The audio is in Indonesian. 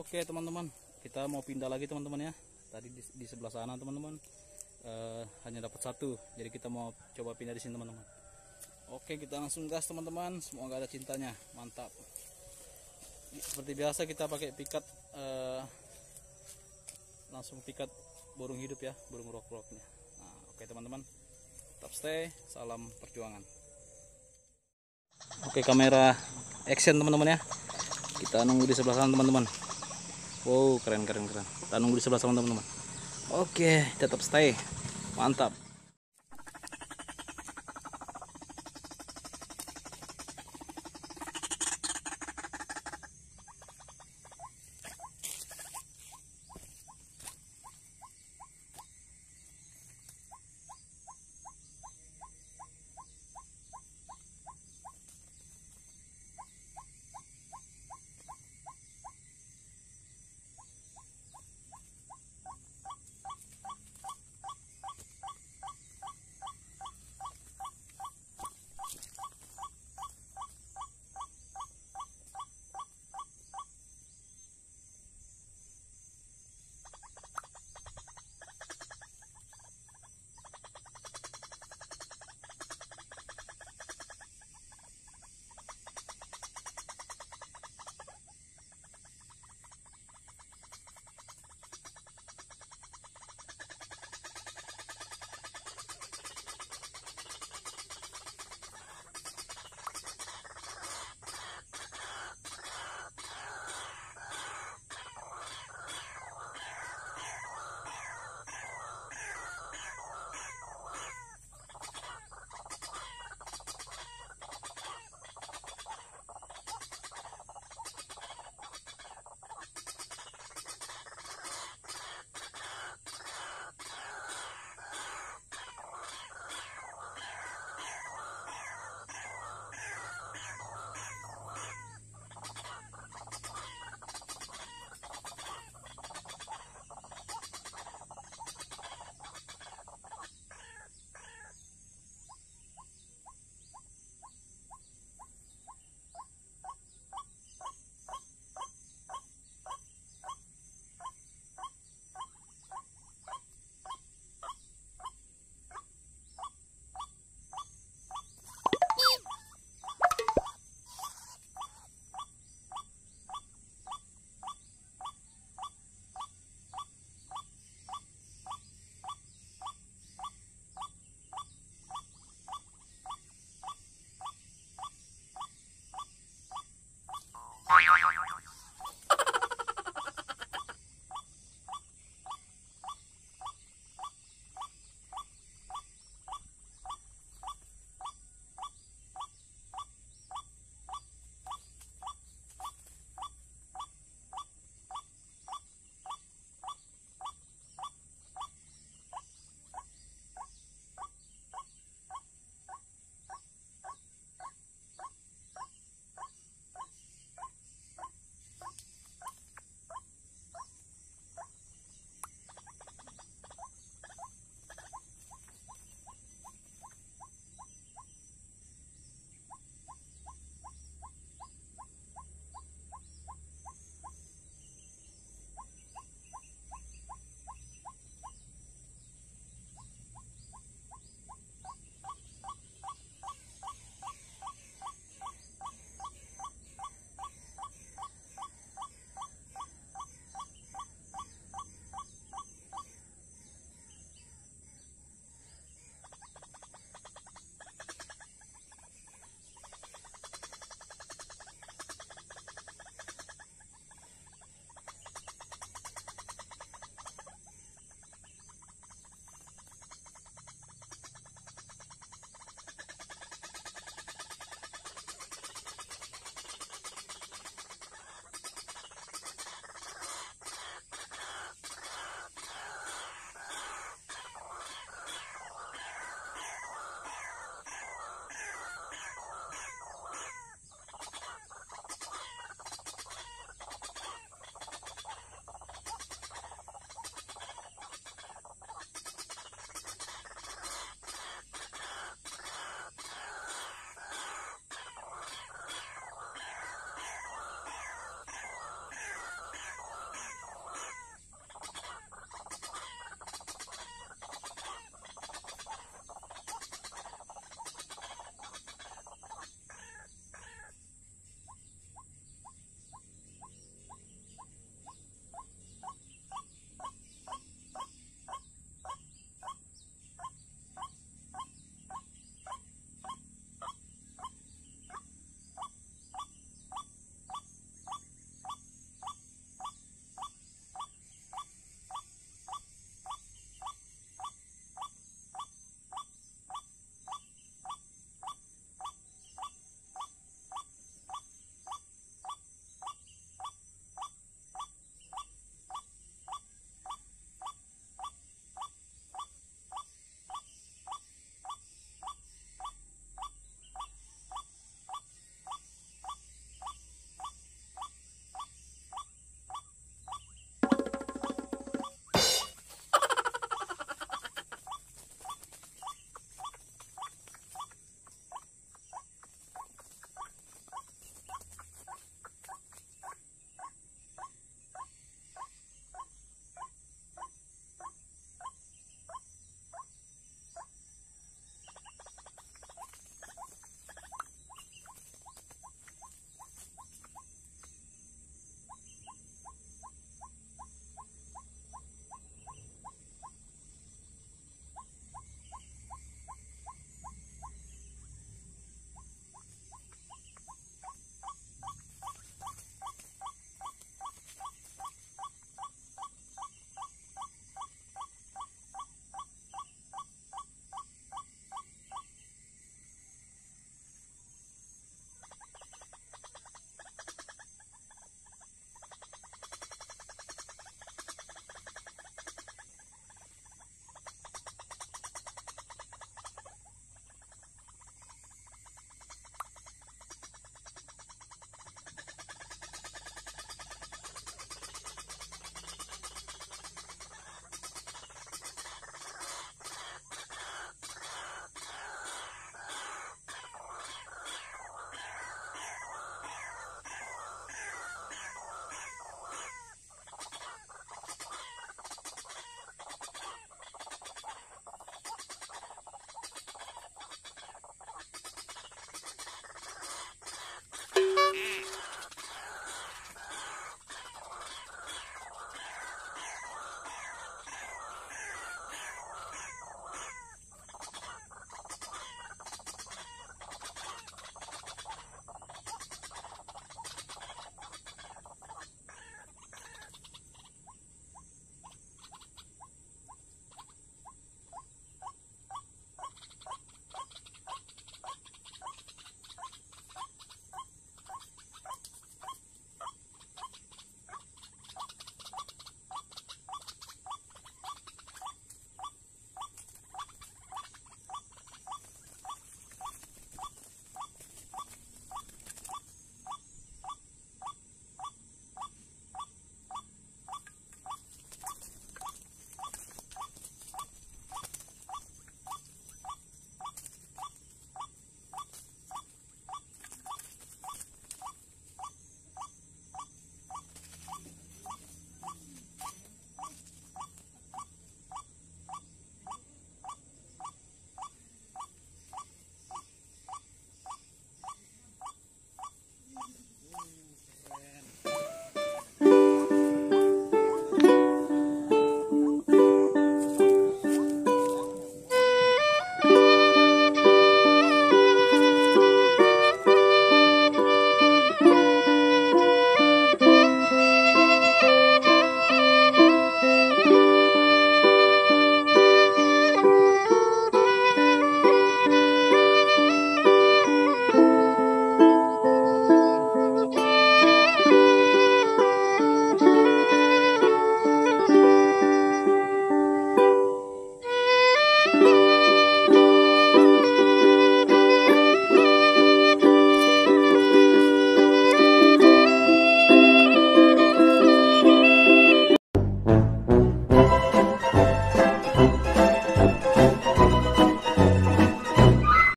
Oke teman-teman, kita mau pindah lagi teman-teman ya. Tadi di, di sebelah sana teman-teman uh, hanya dapat satu, jadi kita mau coba pindah di sini teman-teman. Oke kita langsung gas teman-teman, semoga ada cintanya, mantap. Seperti biasa kita pakai pikat uh, langsung pikat burung hidup ya, burung rok-roknya. Nah, oke teman-teman, tetap stay, salam perjuangan. Oke kamera action teman-teman ya, kita nunggu di sebelah sana teman-teman wow keren keren keren kita nunggu di sebelah sana, teman-teman oke tetap stay mantap